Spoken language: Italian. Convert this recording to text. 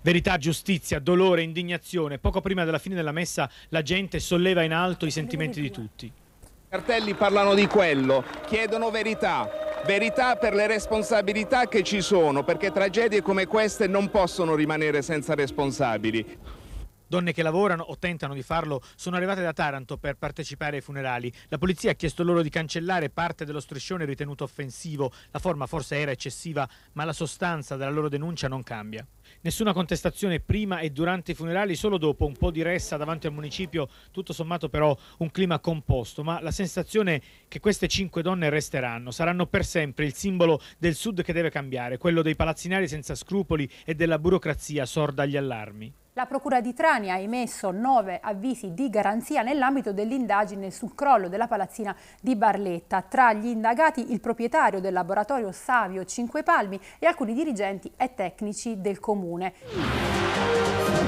Verità, giustizia, dolore, indignazione. Poco prima della fine della messa la gente solleva in alto i sentimenti di tutti. I cartelli parlano di quello, chiedono verità, verità per le responsabilità che ci sono, perché tragedie come queste non possono rimanere senza responsabili. Donne che lavorano o tentano di farlo sono arrivate da Taranto per partecipare ai funerali. La polizia ha chiesto loro di cancellare parte dello striscione ritenuto offensivo. La forma forse era eccessiva, ma la sostanza della loro denuncia non cambia. Nessuna contestazione prima e durante i funerali, solo dopo un po' di ressa davanti al municipio, tutto sommato però un clima composto, ma la sensazione che queste cinque donne resteranno, saranno per sempre il simbolo del sud che deve cambiare, quello dei palazzinari senza scrupoli e della burocrazia sorda agli allarmi. La Procura di Trani ha emesso nove avvisi di garanzia nell'ambito dell'indagine sul crollo della palazzina di Barletta. Tra gli indagati il proprietario del laboratorio Savio Cinque Palmi e alcuni dirigenti e tecnici del comune.